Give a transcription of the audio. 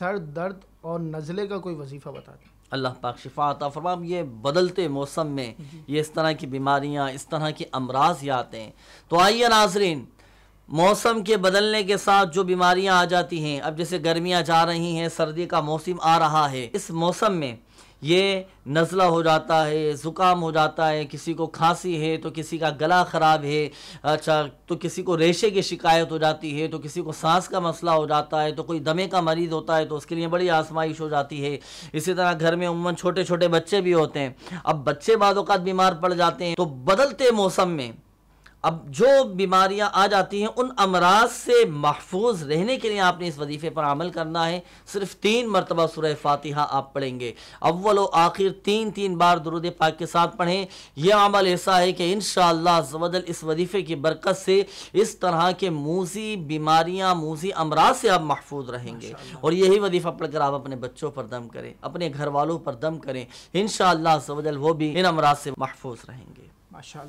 sir दर्द और नज़ले का कोई वजीफ़ा बता दें अल्लाह पाक शिफा आता फरमाम ये बदलते मौसम में ये इस तरह की बीमारियाँ इस तरह के अमराज या आते हैं तो आइए नाजरीन मौसम के बदलने के साथ जो बीमारियां आ जाती हैं अब जैसे गर्मियां जा रही हैं सर्दी का मौसम आ रहा है इस मौसम में ये नज़ला हो जाता है ज़ुकाम हो जाता है किसी को खांसी है तो किसी का गला ख़राब है अच्छा तो किसी को रेशे की शिकायत हो जाती है तो किसी को सांस का मसला हो जाता है तो कोई दमे का मरीज़ होता है तो उसके लिए बड़ी आसमाइश हो जाती है इसी तरह घर में उमूा छोटे छोटे बच्चे भी होते हैं अब बच्चे बाद बीमार पड़ जाते हैं तो बदलते मौसम में अब जो बीमारियां आ जाती हैं उन अमराज से महफूज रहने के लिए आपने इस वजीफे पर अमल करना है सिर्फ तीन मरतबा सुरह फातिहा आप पढ़ेंगे अव्वल व आखिर तीन तीन बार दरुद पाक के साथ पढ़ें यह अमल ऐसा है कि इन शजल इस वजीफे की बरकत से इस तरह के मूजी बीमारियां मूजी अमराज से आप महफूज रहेंगे और यही वजीफा पढ़कर आप अपने बच्चों पर दम करें अपने घर वालों पर दम करें इन शजल वो भी इन अमराज से महफूज रहेंगे माशा